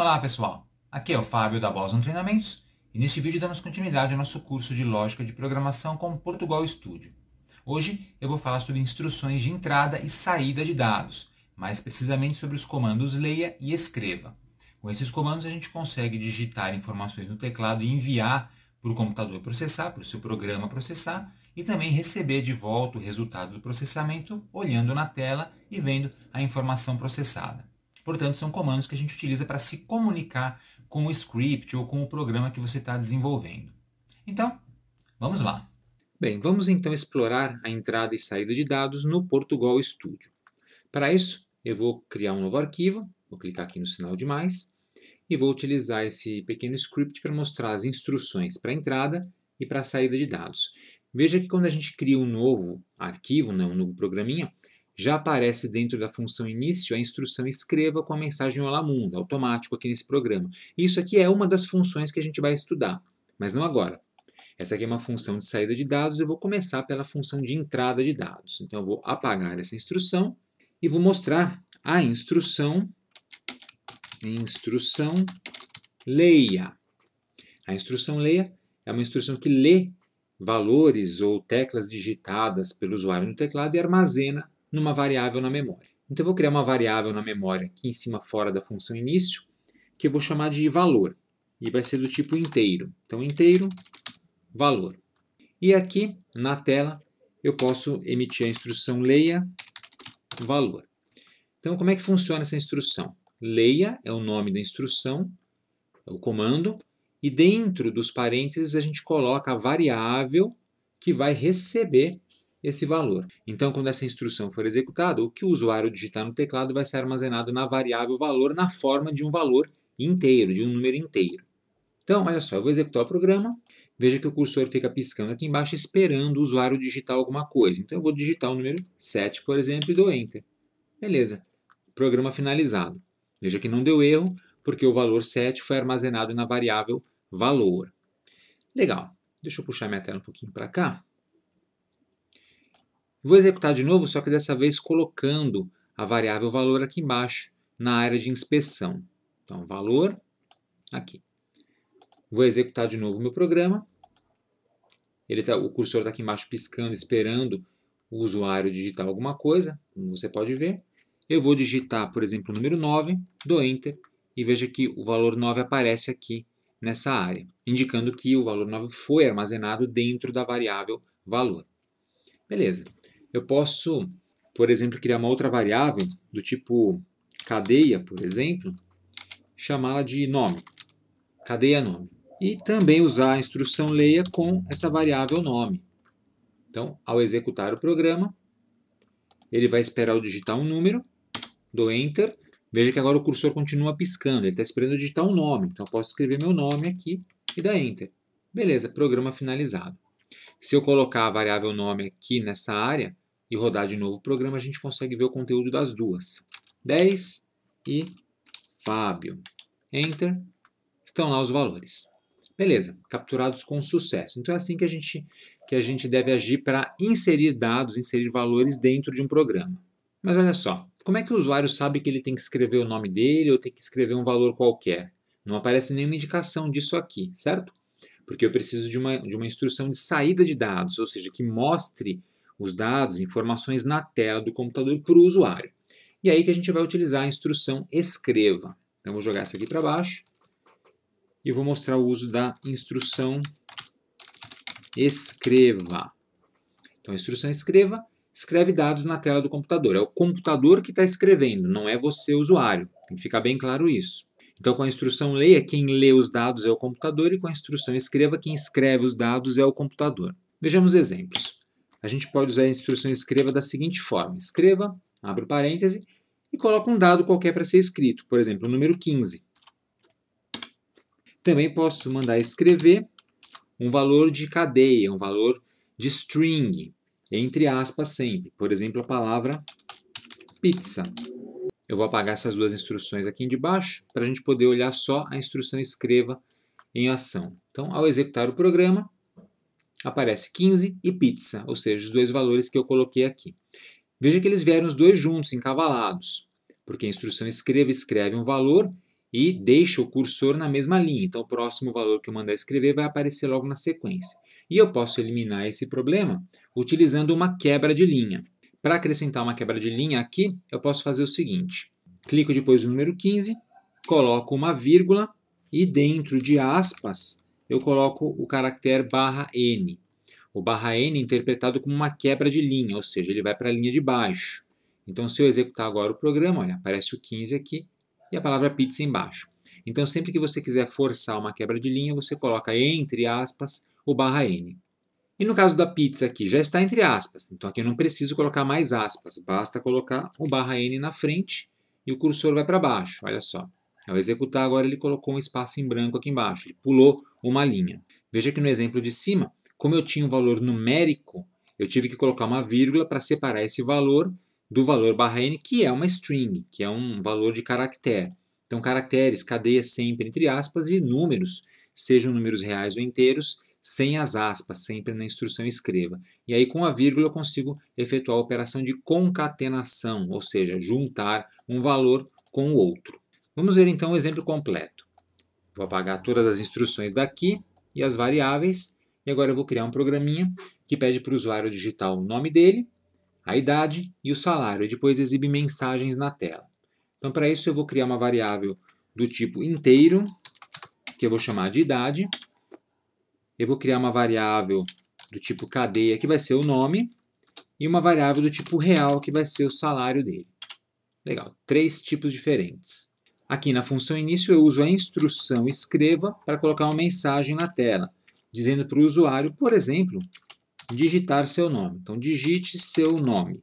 Olá pessoal, aqui é o Fábio da Boson Treinamentos e neste vídeo damos continuidade ao nosso curso de Lógica de Programação com Portugal Studio. Hoje eu vou falar sobre instruções de entrada e saída de dados, mais precisamente sobre os comandos leia e escreva. Com esses comandos a gente consegue digitar informações no teclado e enviar para o computador processar, para o seu programa processar, e também receber de volta o resultado do processamento olhando na tela e vendo a informação processada. Portanto, são comandos que a gente utiliza para se comunicar com o script ou com o programa que você está desenvolvendo. Então, vamos lá. Bem, vamos então explorar a entrada e saída de dados no Portugal Studio. Para isso, eu vou criar um novo arquivo, vou clicar aqui no sinal de mais, e vou utilizar esse pequeno script para mostrar as instruções para entrada e para a saída de dados. Veja que quando a gente cria um novo arquivo, né, um novo programinha, já aparece dentro da função início a instrução escreva com a mensagem Olá Mundo, automático aqui nesse programa. Isso aqui é uma das funções que a gente vai estudar, mas não agora. Essa aqui é uma função de saída de dados, eu vou começar pela função de entrada de dados. Então, eu vou apagar essa instrução e vou mostrar a instrução, instrução leia. A instrução leia é uma instrução que lê valores ou teclas digitadas pelo usuário no teclado e armazena numa variável na memória. Então, eu vou criar uma variável na memória aqui em cima fora da função início, que eu vou chamar de valor. E vai ser do tipo inteiro. Então, inteiro, valor. E aqui, na tela, eu posso emitir a instrução leia valor. Então, como é que funciona essa instrução? Leia é o nome da instrução, é o comando, e dentro dos parênteses a gente coloca a variável que vai receber esse valor. Então, quando essa instrução for executada, o que o usuário digitar no teclado vai ser armazenado na variável valor na forma de um valor inteiro, de um número inteiro. Então, olha só, eu vou executar o programa, veja que o cursor fica piscando aqui embaixo esperando o usuário digitar alguma coisa. Então, eu vou digitar o número 7, por exemplo, e dou Enter. Beleza, programa finalizado. Veja que não deu erro, porque o valor 7 foi armazenado na variável valor. Legal, deixa eu puxar minha tela um pouquinho para cá. Vou executar de novo, só que dessa vez colocando a variável valor aqui embaixo, na área de inspeção. Então, valor, aqui. Vou executar de novo o meu programa. Ele tá, o cursor está aqui embaixo piscando, esperando o usuário digitar alguma coisa, como você pode ver. Eu vou digitar, por exemplo, o número 9, dou Enter, e veja que o valor 9 aparece aqui nessa área, indicando que o valor 9 foi armazenado dentro da variável valor. Beleza. Eu posso, por exemplo, criar uma outra variável do tipo cadeia, por exemplo, chamá-la de nome. Cadeia nome. E também usar a instrução leia com essa variável nome. Então, ao executar o programa, ele vai esperar eu digitar um número, dou Enter, veja que agora o cursor continua piscando, ele está esperando eu digitar um nome, então eu posso escrever meu nome aqui e dar Enter. Beleza, programa finalizado. Se eu colocar a variável nome aqui nessa área e rodar de novo o programa, a gente consegue ver o conteúdo das duas. 10 e Fábio. Enter. Estão lá os valores. Beleza, capturados com sucesso. Então é assim que a gente, que a gente deve agir para inserir dados, inserir valores dentro de um programa. Mas olha só, como é que o usuário sabe que ele tem que escrever o nome dele ou tem que escrever um valor qualquer? Não aparece nenhuma indicação disso aqui, certo? porque eu preciso de uma, de uma instrução de saída de dados, ou seja, que mostre os dados, informações na tela do computador para o usuário. E aí que a gente vai utilizar a instrução escreva. Então, vou jogar essa aqui para baixo e vou mostrar o uso da instrução escreva. Então, a instrução escreva escreve dados na tela do computador. É o computador que está escrevendo, não é você, usuário. Tem que ficar bem claro isso. Então, com a instrução leia, quem lê os dados é o computador, e com a instrução escreva, quem escreve os dados é o computador. Vejamos exemplos. A gente pode usar a instrução escreva da seguinte forma: escreva, abre parêntese e coloca um dado qualquer para ser escrito, por exemplo, o número 15. Também posso mandar escrever um valor de cadeia, um valor de string, entre aspas sempre. Por exemplo, a palavra pizza. Eu vou apagar essas duas instruções aqui de baixo para a gente poder olhar só a instrução escreva em ação. Então, ao executar o programa, aparece 15 e pizza, ou seja, os dois valores que eu coloquei aqui. Veja que eles vieram os dois juntos, encavalados, porque a instrução escreva escreve um valor e deixa o cursor na mesma linha. Então, o próximo valor que eu mandar escrever vai aparecer logo na sequência. E eu posso eliminar esse problema utilizando uma quebra de linha. Para acrescentar uma quebra de linha aqui, eu posso fazer o seguinte. Clico depois no número 15, coloco uma vírgula e dentro de aspas eu coloco o caractere barra N. O barra N é interpretado como uma quebra de linha, ou seja, ele vai para a linha de baixo. Então, se eu executar agora o programa, olha, aparece o 15 aqui e a palavra pizza embaixo. Então, sempre que você quiser forçar uma quebra de linha, você coloca entre aspas o barra N. E no caso da pizza aqui, já está entre aspas. Então aqui eu não preciso colocar mais aspas, basta colocar o barra n na frente e o cursor vai para baixo. Olha só. Ao executar agora ele colocou um espaço em branco aqui embaixo, ele pulou uma linha. Veja que no exemplo de cima, como eu tinha um valor numérico, eu tive que colocar uma vírgula para separar esse valor do valor barra n, que é uma string, que é um valor de caractere. Então, caracteres, cadeia sempre entre aspas, e números, sejam números reais ou inteiros, sem as aspas, sempre na instrução escreva. E aí, com a vírgula, eu consigo efetuar a operação de concatenação, ou seja, juntar um valor com o outro. Vamos ver então o exemplo completo. Vou apagar todas as instruções daqui e as variáveis. E agora eu vou criar um programinha que pede para o usuário digitar o nome dele, a idade e o salário, e depois exibe mensagens na tela. Então, para isso, eu vou criar uma variável do tipo inteiro, que eu vou chamar de idade, eu vou criar uma variável do tipo cadeia, que vai ser o nome, e uma variável do tipo real, que vai ser o salário dele. Legal, três tipos diferentes. Aqui na função início eu uso a instrução escreva para colocar uma mensagem na tela, dizendo para o usuário, por exemplo, digitar seu nome. Então digite seu nome,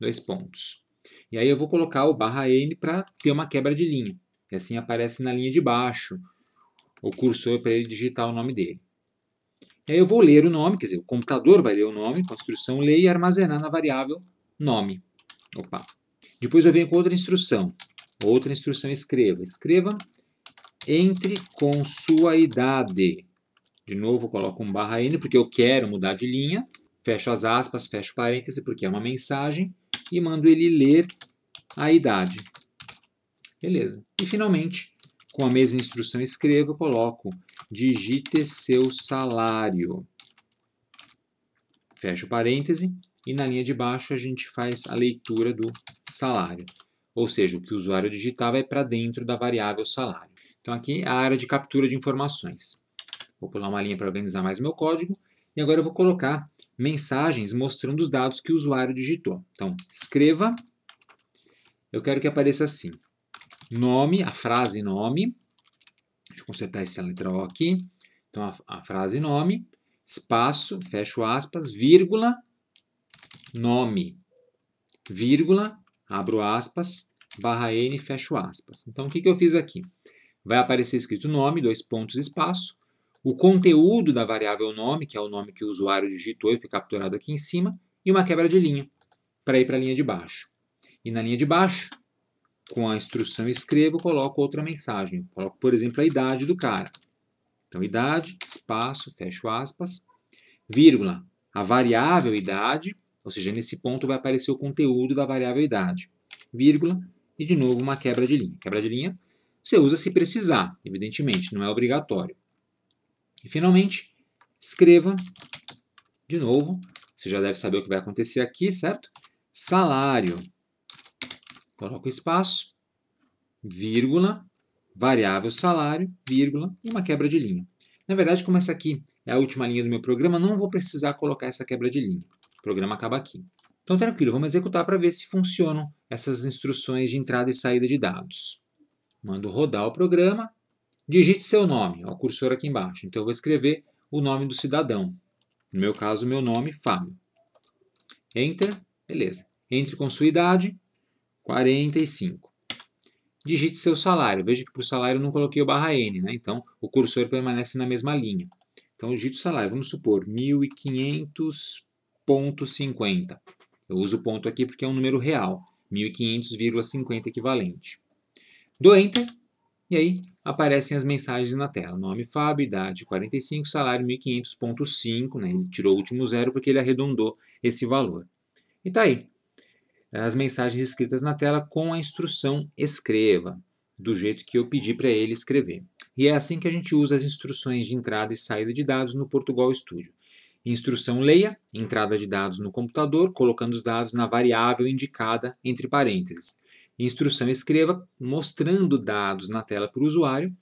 dois pontos. E aí eu vou colocar o barra n para ter uma quebra de linha, e assim aparece na linha de baixo o cursor para ele digitar o nome dele. E aí eu vou ler o nome, quer dizer, o computador vai ler o nome, com a instrução ler e armazenar na variável nome. Opa. Depois eu venho com outra instrução. Outra instrução escreva. Escreva entre com sua idade. De novo, coloco um barra N, porque eu quero mudar de linha. Fecho as aspas, fecho parêntese, porque é uma mensagem. E mando ele ler a idade. Beleza. E, finalmente, com a mesma instrução escreva, coloco digite seu salário. Fecha o parêntese e na linha de baixo a gente faz a leitura do salário. Ou seja, o que o usuário digitar vai é para dentro da variável salário. Então aqui é a área de captura de informações. Vou pular uma linha para organizar mais meu código e agora eu vou colocar mensagens mostrando os dados que o usuário digitou. Então, escreva. Eu quero que apareça assim: nome, a frase nome, Deixa eu consertar essa letra O aqui. Então, a, a frase nome, espaço, fecho aspas, vírgula, nome, vírgula, abro aspas, barra N, fecho aspas. Então, o que, que eu fiz aqui? Vai aparecer escrito nome, dois pontos, espaço, o conteúdo da variável nome, que é o nome que o usuário digitou e foi capturado aqui em cima, e uma quebra de linha para ir para a linha de baixo. E na linha de baixo, com a instrução escreva, eu coloco outra mensagem. Eu coloco, por exemplo, a idade do cara. Então, idade, espaço, fecho aspas, vírgula, a variável idade, ou seja, nesse ponto vai aparecer o conteúdo da variável idade, vírgula, e de novo uma quebra de linha. Quebra de linha você usa se precisar, evidentemente, não é obrigatório. E finalmente, escreva de novo, você já deve saber o que vai acontecer aqui, certo? Salário. Coloco espaço, vírgula, variável salário, vírgula e uma quebra de linha. Na verdade, como essa aqui é a última linha do meu programa, não vou precisar colocar essa quebra de linha. O programa acaba aqui. Então, tranquilo, vamos executar para ver se funcionam essas instruções de entrada e saída de dados. Mando rodar o programa, digite seu nome, ó, o cursor aqui embaixo. Então, eu vou escrever o nome do cidadão. No meu caso, meu nome, Fábio. Enter, beleza. Entre com sua idade, 45. Digite seu salário. Veja que para o salário eu não coloquei o barra N, né? Então, o cursor permanece na mesma linha. Então, digite o salário. Vamos supor, 1.500.50. Eu uso o ponto aqui porque é um número real. 1.500,50 equivalente. Dou Enter e aí aparecem as mensagens na tela. Nome Fábio, idade 45, salário 1.500.5. Né? Ele tirou o último zero porque ele arredondou esse valor. E tá aí. Eh, as mensagens escritas na tela com a instrução escreva, do jeito que eu pedi para ele escrever. E é assim que a gente usa as instruções de entrada e saída de dados no Portugal Studio. Instrução leia, entrada de dados no computador, colocando os dados na variável indicada entre parênteses. Instrução escreva, mostrando dados na tela para o usuário.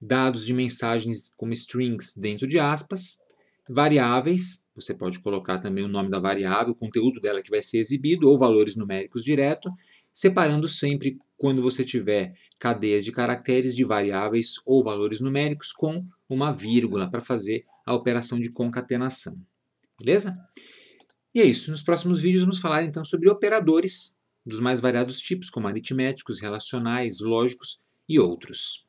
Dados de mensagens como strings dentro de aspas variáveis, você pode colocar também o nome da variável, o conteúdo dela que vai ser exibido, ou valores numéricos direto, separando sempre, quando você tiver cadeias de caracteres de variáveis ou valores numéricos, com uma vírgula para fazer a operação de concatenação. Beleza? E é isso. Nos próximos vídeos vamos falar então sobre operadores dos mais variados tipos, como aritméticos, relacionais, lógicos e outros.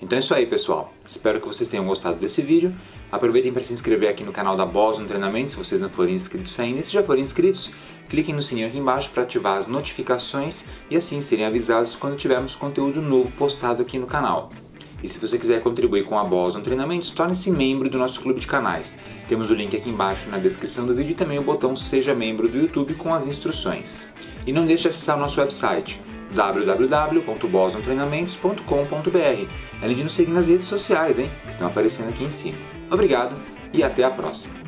Então é isso aí, pessoal. Espero que vocês tenham gostado desse vídeo Aproveitem para se inscrever aqui no canal da Boss no Treinamento, se vocês não forem inscritos ainda. E se já forem inscritos, cliquem no sininho aqui embaixo para ativar as notificações e assim serem avisados quando tivermos conteúdo novo postado aqui no canal. E se você quiser contribuir com a no Treinamento, torne-se membro do nosso clube de canais. Temos o link aqui embaixo na descrição do vídeo e também o botão Seja Membro do YouTube com as instruções. E não deixe de acessar o nosso website www.bosontreinamentos.com.br, além de nos seguir nas redes sociais, hein, que estão aparecendo aqui em cima. Obrigado e até a próxima!